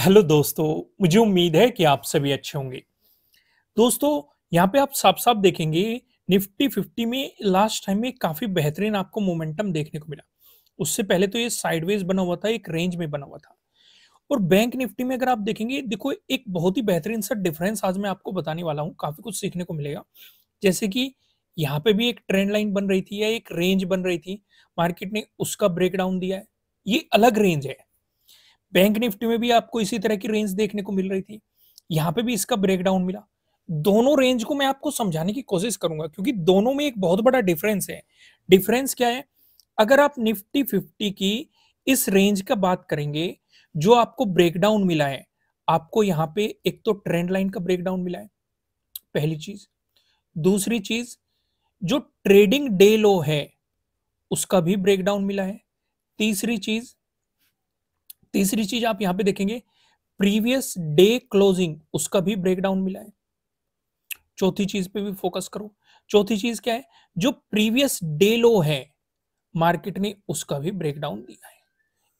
hello दोस्तों मुझे उम्मीद है कि आप सभी अच्छे होंगे दोस्तों यहाँ पे आप साफ साफ देखेंगे निफ्टी फिफ्टी में लास्ट टाइम में काफ़ी बेहतरीन आपको मोमेंटम देखने को मिला उससे पहले तो ये साइडवेज बना हुआ था एक रेंज में बना हुआ था और बैंक निफ्टी में अगर आप देखेंगे देखो एक बहुत ही बेहतरीन सा डिफरेंस आज मैं आपको बताने वाला हूँ काफ़ी कुछ सीखने को मिलेगा जैसे कि यहाँ पे भी एक ट्रेंड लाइन बन रही थी या एक रेंज बन रही थी मार्केट ने उसका ब्रेकडाउन दिया है ये अलग रेंज है बैंक निफ्टी में भी आपको इसी तरह की रेंज देखने को मिल रही थी यहाँ पे भी इसका ब्रेकडाउन मिला दोनों रेंज को मैं आपको समझाने की कोशिश करूंगा क्योंकि दोनों में एक बहुत बड़ा डिफरेंस है डिफरेंस क्या है अगर आप निफ्टी फिफ्टी की इस रेंज का बात करेंगे जो आपको ब्रेकडाउन मिला है आपको यहाँ पे एक तो ट्रेंड लाइन का ब्रेकडाउन मिला है पहली चीज दूसरी चीज जो ट्रेडिंग डे लो है उसका भी ब्रेकडाउन मिला है तीसरी चीज तीसरी चीज आप यहां पे देखेंगे प्रीवियस डे क्लोजिंग उसका भी ब्रेकडाउन मिला है चौथी चीज पे भी फोकस करो चौथी चीज क्या है जो प्रीवियस डे लो है मार्केट ने उसका भी ब्रेकडाउन दिया है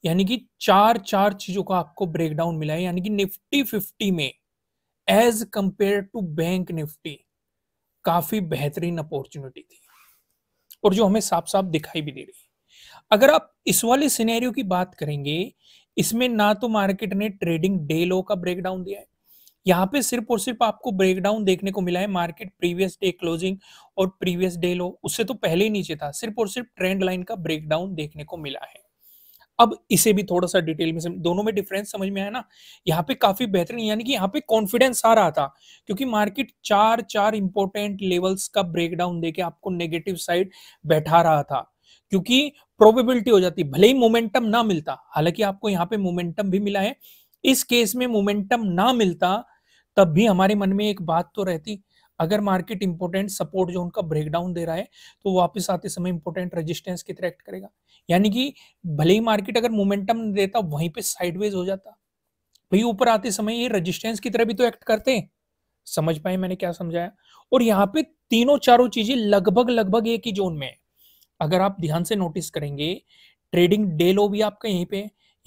यानी कि चार चार चीजों का आपको ब्रेकडाउन मिला है यानी कि निफ्टी फिफ्टी में as compare to bank Nifty काफी बेहतरीन अपॉर्चुनिटी थी और जो हमें साफ साफ दिखाई भी दे रही है अगर आप इस वाले सिनेरियो की बात करेंगे इसमें ना तो मार्केट ने ट्रेडिंग डे लो का ब्रेकडाउन दिया है यहाँ पे सिर्फ और सिर्फ आपको ब्रेकडाउन देखने को मिला है मार्केट प्रीवियस डे क्लोजिंग और प्रीवियस डे लो उससे तो पहले ही नीचे था सिर्फ और सिर्फ ट्रेंड लाइन का ब्रेकडाउन देखने को मिला है अब इसे भी थोड़ा सा डिटेल में दोनों में डिफरेंस समझ में आया ना यहाँ पे काफी बेहतरीन यानी कि यहाँ पे कॉन्फिडेंस आ रहा था क्योंकि मार्केट चार चार इंपॉर्टेंट लेवल्स का ब्रेकडाउन देके आपको नेगेटिव साइड बैठा रहा था क्योंकि प्रोबेबिलिटी हो जाती भले ही मोमेंटम ना मिलता हालांकि आपको यहाँ पे मोमेंटम भी मिला है इस केस में मोमेंटम ना मिलता तब भी हमारे मन में एक बात तो रहती अगर मार्केट इंपोर्टेंट सपोर्ट जो उनका ब्रेकडाउन दे रहा है तो वापस आते समय इंपोर्टेंट रेजिस्टेंस की तरह एक्ट करेगा यानी कि भले ही मार्केट अगर मोमेंटम देता वहीं पे साइडवेज हो जाता भाई ऊपर आते समय ये रेजिस्टेंस की तरह भी तो एक्ट करते हैं समझ पाए मैंने क्या समझाया और यहाँ पे तीनों चारों चीजें लगभग लगभग एक ही जोन में है अगर आप ध्यान से नोटिस करेंगे ट्रेडिंग डे लो भी आपका यहीं पे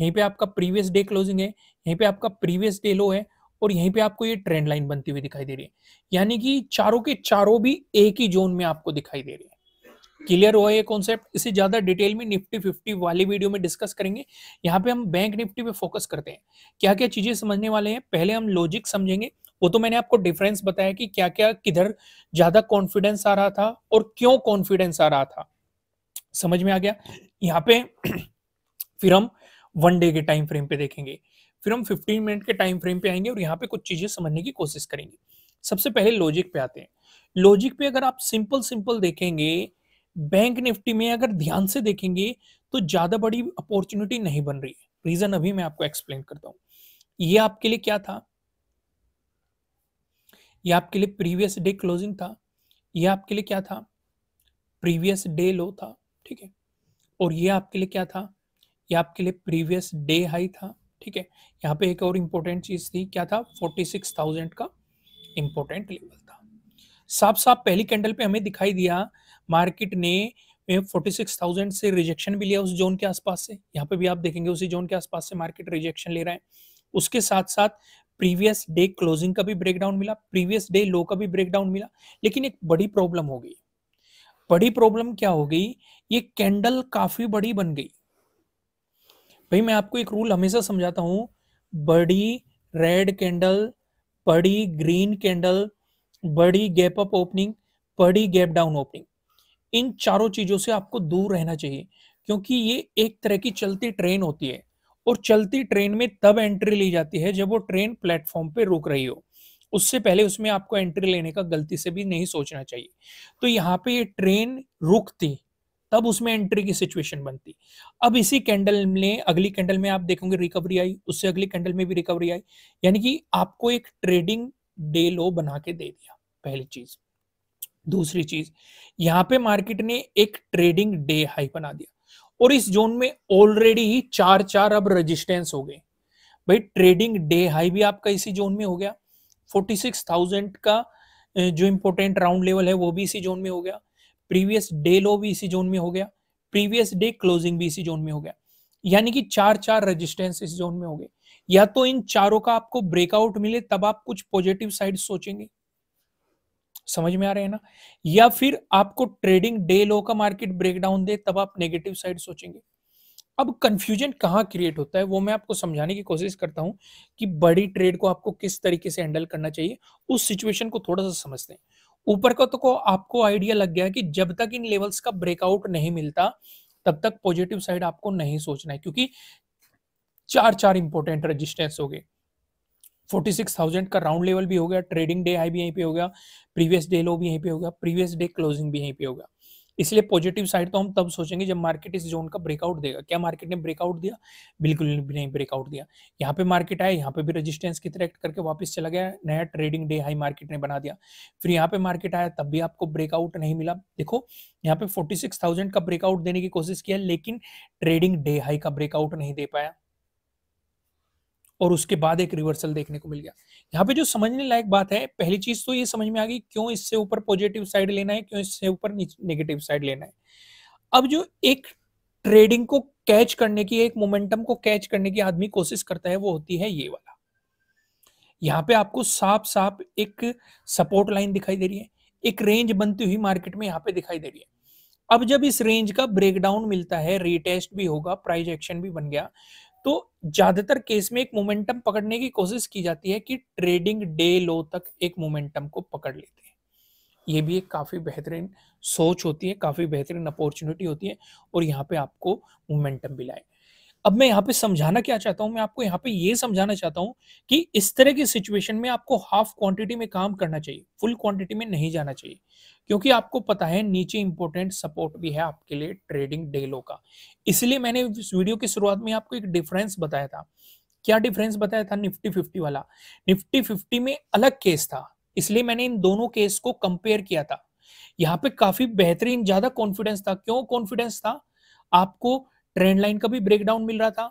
यहीं पे आपका प्रीवियस डे क्लोजिंग है यहीं पे आपका प्रीवियस डे लो है और यहीं पे आपको ये ट्रेंड लाइन बनती हुई दिखाई दे रही है यानी कि चारों के चारों भी एक ही जोन में आपको दिखाई दे रही है क्लियर हुआ ये कॉन्सेप्ट इसे ज्यादा डिटेल में निफ्टी फिफ्टी वाली वीडियो में डिस्कस करेंगे यहाँ पे हम बैंक निफ्टी पे फोकस करते हैं क्या क्या चीजें समझने वाले हैं पहले हम लॉजिक समझेंगे वो तो मैंने आपको डिफरेंस बताया कि क्या क्या किधर ज्यादा कॉन्फिडेंस आ रहा था और क्यों कॉन्फिडेंस आ रहा था समझ में आ गया यहाँ पे फिर हम वन डे के टाइम फ्रेम पे देखेंगे फिर हम 15 मिनट के टाइम फ्रेम पे आएंगे और यहाँ पे कुछ चीजें समझने की कोशिश करेंगे सबसे पहले लॉजिक पे आते हैं लॉजिक पे अगर आप सिंपल सिंपल देखेंगे बैंक निफ्टी में अगर ध्यान से देखेंगे तो ज्यादा बड़ी अपॉर्चुनिटी नहीं बन रही है रीजन अभी मैं आपको एक्सप्लेन करता हूँ ये आपके लिए क्या था ये आपके लिए प्रीवियस डे क्लोजिंग था ये आपके लिए क्या था प्रीवियस डे लो था ठीक है और ये आपके लिए क्या था ये आपके लिए प्रीवियस डे हाई था ठीक है यहाँ पे एक और इम्पोर्टेंट चीज़ थी क्या था फोर्टी सिक्स थाउजेंड का इम्पोर्टेंट लेवल था साफ साफ पहली कैंडल पे हमें दिखाई दिया मार्केट ने फोर्टी सिक्स थाउजेंड से रिजेक्शन भी लिया उस जोन के आसपास से यहाँ पे भी आप देखेंगे उसी जोन के आसपास से मार्केट रिजेक्शन ले रहा है उसके साथ साथ प्रीवियस डे क्लोजिंग का भी ब्रेकडाउन मिला प्रीवियस डे लो का भी ब्रेकडाउन मिला लेकिन एक बड़ी प्रॉब्लम हो गई बड़ी प्रॉब्लम क्या हो गई ये कैंडल काफी बड़ी बन गई भाई मैं आपको एक रूल हमेशा समझाता हूं बड़ी रेड कैंडल बड़ी ग्रीन कैंडल बड़ी गैप अप ओपनिंग बड़ी गैप डाउन ओपनिंग इन चारों चीजों से आपको दूर रहना चाहिए क्योंकि ये एक तरह की चलती ट्रेन होती है और चलती ट्रेन में तब एंट्री ली जाती है जब वो ट्रेन प्लेटफॉर्म पे रुक रही हो उससे पहले उसमें आपको एंट्री लेने का गलती से भी नहीं सोचना चाहिए तो यहाँ पे ये ट्रेन रुकती तब उसमें एंट्री की सिचुएशन बनती अब इसी कैंडल में अगली कैंडल में आप देखोगे रिकवरी आई उससे अगली कैंडल में भी रिकवरी आई यानी कि आपको एक ट्रेडिंग डे लो बना के दे दिया पहली चीज दूसरी चीज यहाँ पे मार्केट ने एक ट्रेडिंग डे हाई बना दिया और इस जोन में ऑलरेडी ही चार चार अब रेजिस्टेंस हो गए भाई ट्रेडिंग डे हाई भी आपका इसी जोन में हो गया 46,000 का जो इम्पोर्टेंट राउंड लेवल है वो भी इसी जोन में हो गया प्रीवियस डे लो भी इसी जोन में हो गया प्रीवियस डे क्लोजिंग भी इसी जोन में हो गया यानी कि चार चार रेजिस्टेंस इस जोन में हो गए या तो इन चारों का आपको ब्रेकआउट मिले तब आप कुछ पॉजिटिव साइड सोचेंगे समझ में आ रहे हैं ना या फिर आपको ट्रेडिंग डे लो का मार्केट ब्रेकडाउन दे तब आप नेगेटिव साइड सोचेंगे अब कंफ्यूजन कहाँ क्रिएट होता है वो मैं आपको समझाने की कोशिश करता हूँ कि बड़ी ट्रेड को आपको किस तरीके से हैंडल करना चाहिए उस सिचुएशन को थोड़ा सा समझते हैं ऊपर का तो आपको आइडिया लग गया कि जब तक इन लेवल्स का ब्रेकआउट नहीं मिलता तब तक पॉजिटिव साइड आपको नहीं सोचना है क्योंकि चार चार इंपॉर्टेंट रजिस्टेंस हो गए 46,000 का राउंड लेवल भी हो गया ट्रेडिंग डे हाई भी यहीं पे हो गया प्रीवियस डे लो भी यहीं पे हो गया प्रीवियस डे क्लोजिंग भी यहीं पे होगा इसलिए पॉजिटिव साइड तो हम तब सोचेंगे जब मार्केट इस जोन का ब्रेकआउट देगा क्या मार्केट ने ब्रेकआउट दिया बिल्कुल भी नहीं ब्रेकआउट दिया यहाँ पे मार्केट आया यहाँ पे भी रेजिस्टेंस की तरह करके वापस चला गया नया ट्रेडिंग डे हाई मार्केट ने बना दिया फिर यहाँ पे मार्केट आया तब भी आपको ब्रेकआउट नहीं मिला देखो यहाँ पे फोर्टी का ब्रेकआउट देने की कोशिश किया लेकिन ट्रेडिंग डे हाई का ब्रेकआउट नहीं दे पाया और उसके बाद एक रिवर्सल देखने को मिल गया यहाँ पे जो समझने लायक बात है पहली चीज तो ये समझ में आ गई क्यों इससे ऊपर पॉजिटिव साइड लेना है क्यों इससे ऊपर नेगेटिव साइड लेना है अब जो एक ट्रेडिंग को कैच करने की एक मोमेंटम को कैच करने की आदमी कोशिश करता है वो होती है ये वाला यहाँ पे आपको साफ साफ एक सपोर्ट लाइन दिखाई दे रही है एक रेंज बनती हुई मार्केट में यहाँ पे दिखाई दे रही है अब जब इस रेंज का ब्रेकडाउन मिलता है रीटेस्ट भी होगा प्राइस एक्शन भी बन गया तो ज्यादातर केस में एक मोमेंटम पकड़ने की कोशिश की जाती है कि ट्रेडिंग डे लो तक एक मोमेंटम को पकड़ लेते हैं ये भी एक काफ़ी बेहतरीन सोच होती है काफ़ी बेहतरीन अपॉर्चुनिटी होती है और यहाँ पे आपको मोमेंटम भी लाएगा अब मैं यहाँ पे समझाना क्या चाहता हूँ मैं आपको यहाँ पे ये समझाना चाहता हूँ कि इस तरह की सिचुएशन में आपको हाफ क्वांटिटी में काम करना चाहिए फुल क्वांटिटी में नहीं जाना चाहिए क्योंकि आपको पता है नीचे इंपॉर्टेंट सपोर्ट भी है आपके लिए ट्रेडिंग डेलो का इसलिए मैंने इस वीडियो की शुरुआत में आपको एक डिफरेंस बताया था क्या डिफरेंस बताया था निफ्टी फिफ्टी वाला निफ्टी फिफ्टी में अलग केस था इसलिए मैंने इन दोनों केस को कंपेयर किया था यहाँ पे काफी बेहतरीन ज्यादा कॉन्फिडेंस था क्यों कॉन्फिडेंस था आपको ट्रेंड लाइन का भी ब्रेकडाउन मिल रहा था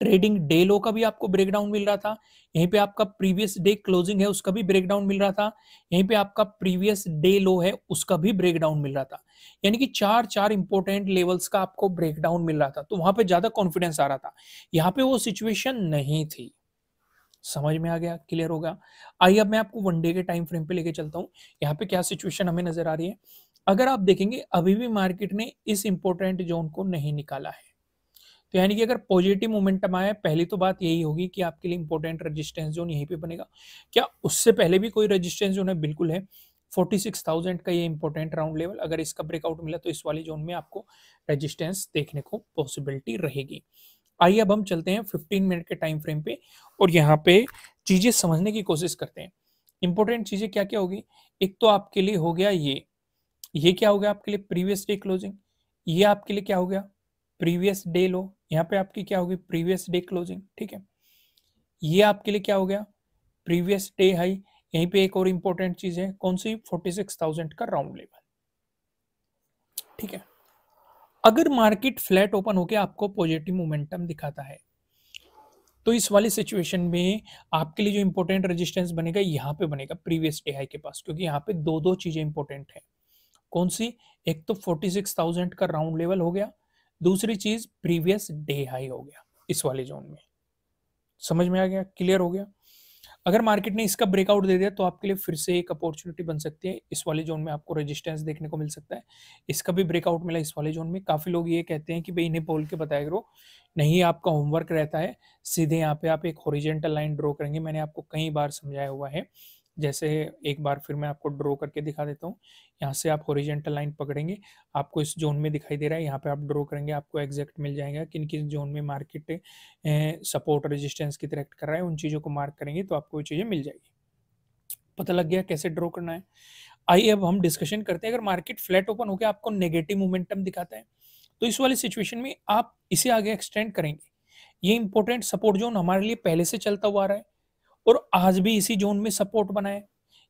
ट्रेडिंग डे लो का भी आपको ब्रेकडाउन मिल रहा था यहीं पे आपका प्रीवियस डे क्लोजिंग है उसका भी ब्रेकडाउन मिल रहा था यहीं पे आपका प्रीवियस डे लो है उसका भी ब्रेकडाउन मिल रहा था यानी कि चार चार इंपोर्टेंट लेवल्स का आपको ब्रेकडाउन मिल रहा था तो वहां पे ज्यादा कॉन्फिडेंस आ रहा था यहाँ पे वो सिचुएशन नहीं थी समझ में आ गया क्लियर होगा आइए अब मैं आपको वन डे के टाइम फ्रेम पे लेके चलता हूँ यहाँ पे क्या सिचुएशन हमें नजर आ रही है अगर आप देखेंगे अभी भी मार्केट ने इस इंपोर्टेंट जोन को नहीं निकाला है तो यानी कि अगर पॉजिटिव मोमेंटम आया पहली तो बात यही होगी कि आपके लिए इंपोर्टेंट रजिस्टेंस जोन यहीं पे बनेगा क्या उससे पहले भी कोई रजिस्टेंस जोन है बिल्कुल है 46,000 का ये इंपॉर्टेंट राउंड लेवल अगर इसका ब्रेकआउट मिला तो इस वाले जोन में आपको रेजिस्टेंस देखने को पॉसिबिलिटी रहेगी आइए अब हम चलते हैं 15 मिनट के टाइम फ्रेम पे और यहाँ पे चीज़ें समझने की कोशिश करते हैं इंपॉर्टेंट चीज़ें क्या क्या होगी एक तो आपके लिए हो गया ये ये क्या हो गया आपके लिए प्रीवियस डे क्लोजिंग ये आपके लिए क्या हो गया प्रीवियस डे लो यहाँ पे आपकी क्या होगी प्रीवियस डे क्लोजिंग ठीक है ये आपके लिए क्या हो गया प्रीवियस डे हाई यहीं पे एक और इंपॉर्टेंट चीज है कौन सी फोर्टी सिक्स थाउजेंड का राउंड लेवल ठीक है अगर मार्केट फ्लैट ओपन होके आपको पॉजिटिव मोमेंटम दिखाता है तो इस वाली सिचुएशन में आपके लिए जो इंपॉर्टेंट रेजिस्टेंस बनेगा यहाँ पे बनेगा प्रीवियस डे हाई के पास क्योंकि यहाँ पे दो दो चीजें इंपॉर्टेंट है कौन सी एक तो 46,000 का राउंड लेवल हो गया दूसरी चीज प्रीवियस डे हाई हो गया इस वाले जोन में समझ में आ गया क्लियर हो गया अगर मार्केट ने इसका ब्रेकआउट दे दिया तो आपके लिए फिर से एक अपॉर्चुनिटी बन सकती है इस वाले जोन में आपको रेजिस्टेंस देखने को मिल सकता है इसका भी ब्रेकआउट मिला इस वाले जोन में काफ़ी लोग ये कहते हैं कि भाई इन्हें बोल के बताया करो नहीं आपका होमवर्क रहता है सीधे यहाँ पे आप एक हॉरिजेंटल लाइन ड्रॉ करेंगे मैंने आपको कई बार समझाया हुआ है जैसे एक बार फिर मैं आपको ड्रॉ करके दिखा देता हूँ यहाँ से आप ओरिजेंटल लाइन पकड़ेंगे आपको इस जोन में दिखाई दे रहा है यहाँ पे आप ड्रॉ करेंगे आपको एग्जैक्ट मिल जाएगा किन किस जोन में मार्केट सपोर्ट रेजिस्टेंस की तरह कर रहा है उन चीज़ों को मार्क करेंगे तो आपको वो चीज़ें मिल जाएगी पता लग गया कैसे ड्रॉ करना है आइए अब हम डिस्कशन करते हैं अगर मार्केट फ्लैट ओपन होकर आपको नेगेटिव मोमेंटम दिखाता है तो इस वाली सिचुएशन में आप इसे आगे एक्सटेंड करेंगे ये इंपॉर्टेंट सपोर्ट जोन हमारे लिए पहले से चलता हुआ आ रहा है और आज भी इसी जोन में सपोर्ट बना है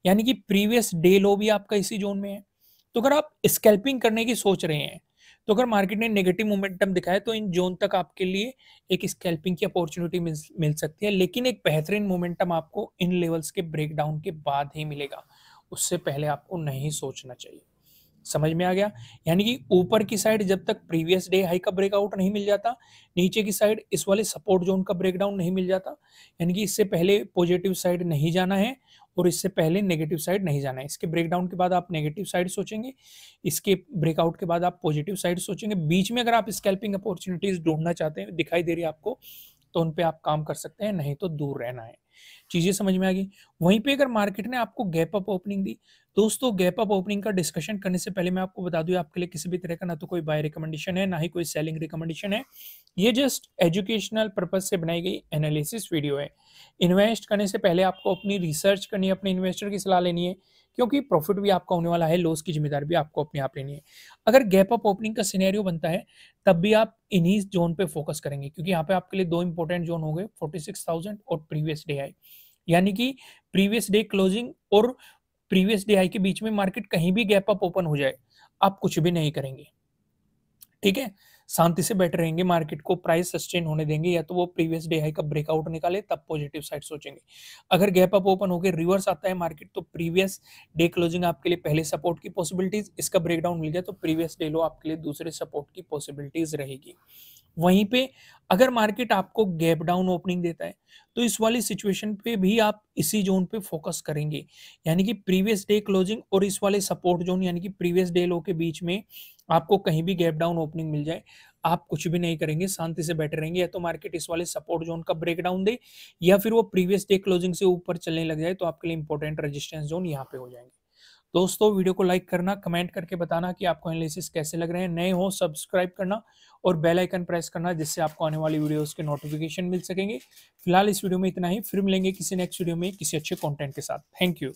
यानी कि प्रीवियस डे लो भी आपका इसी जोन में है तो अगर आप स्केल्पिंग करने की सोच रहे हैं तो अगर मार्केट ने नेगेटिव मोमेंटम दिखाया तो इन जोन तक आपके लिए एक स्केल्पिंग की अपॉर्चुनिटी मिल, मिल सकती है लेकिन एक बेहतरीन मोमेंटम आपको इन लेवल्स के ब्रेकडाउन के बाद ही मिलेगा उससे पहले आपको नहीं सोचना चाहिए समझ में आ गया यानी कि ऊपर की साइड जब तक प्रीवियस डे हाई का ब्रेकआउट नहीं मिल जाता नीचे की साइड इस वाले सपोर्ट जोन का ब्रेकडाउन नहीं मिल जाता यानी कि इससे पहले पॉजिटिव साइड नहीं जाना है और इससे पहले नेगेटिव साइड नहीं जाना है इसके ब्रेकडाउन के बाद आप नेगेटिव साइड सोचेंगे इसके ब्रेकआउट के बाद आप पॉजिटिव साइड सोचेंगे बीच में अगर आप स्कैल्पिंग अपॉर्चुनिटीज ढूंढना चाहते हैं दिखाई दे रही है आपको तो उनपे आप काम कर सकते हैं नहीं तो दूर रहना है चीज़ें समझ में आ गई वहीं पे अगर मार्केट ने आपको गैप अप ओपनिंग दी दोस्तों गैप अप ओपनिंग का डिस्कशन करने से पहले मैं आपको बता दू आपके लिए किसी भी तरह का ना तो कोई बाय रिकमेंडेशन है ना ही कोई सेलिंग रिकमेंडेशन है ये जस्ट एजुकेशनल पर्पज से बनाई गई एनालिसिस वीडियो है इन्वेस्ट करने से पहले आपको अपनी रिसर्च करनी है अपने इन्वेस्टर की सलाह लेनी है क्योंकि प्रॉफिट भी आपका होने वाला है लॉस की जिम्मेदारी भी आपको अपने आप लेनी है अगर गैप अप ओपनिंग का सिनेरियो बनता है तब भी आप इन्हीं जोन पे फोकस करेंगे क्योंकि यहाँ पे आपके लिए दो इंपॉर्टेंट जोन हो गए फोर्टी और प्रीवियस डे आई यानी कि प्रीवियस डे क्लोजिंग और प्रीवियस डे आई के बीच में मार्केट कहीं भी गैप अप ओपन हो जाए आप कुछ भी नहीं करेंगे ठीक है शांति से बैठे रहेंगे मार्केट को प्राइस सस्टेन होने देंगे या तो वो प्रीवियस डे हाई का ब्रेकआउट निकाले तब पॉजिटिव साइड सोचेंगे अगर गैप अप ओपन होकर रिवर्स आता है मार्केट तो प्रीवियस डे क्लोजिंग आपके लिए पहले सपोर्ट की पॉसिबिलिटीज इसका ब्रेकडाउन मिल गया तो प्रीवियस डे लो आपके लिए दूसरे सपोर्ट की पॉसिबिलिटीज रहेगी वहीं पे अगर मार्केट आपको गैप डाउन ओपनिंग देता है तो इस वाली सिचुएशन पे भी आप इसी जोन पे फोकस करेंगे यानी कि प्रीवियस डे क्लोजिंग और इस वाले सपोर्ट जोन यानी कि प्रीवियस डे लो के बीच में आपको कहीं भी गैप डाउन ओपनिंग मिल जाए आप कुछ भी नहीं करेंगे शांति से बैठे रहेंगे या तो मार्केट इस वाले सपोर्ट जोन का ब्रेकडाउन दे या फिर वो प्रीवियस डे क्लोजिंग से ऊपर चलने लग जाए तो आपके लिए इंपॉर्टेंट रजिस्टेंस जोन यहाँ पे हो जाएंगे दोस्तों वीडियो को लाइक करना कमेंट करके बताना कि आपको एनालिसिस कैसे लग रहे हैं नए हो सब्सक्राइब करना और बेल आइकन प्रेस करना जिससे आपको आने वाली वीडियोस के नोटिफिकेशन मिल सकेंगे फिलहाल इस वीडियो में इतना ही फिर मिलेंगे किसी नेक्स्ट वीडियो में किसी अच्छे कॉन्टेंट के साथ थैंक यू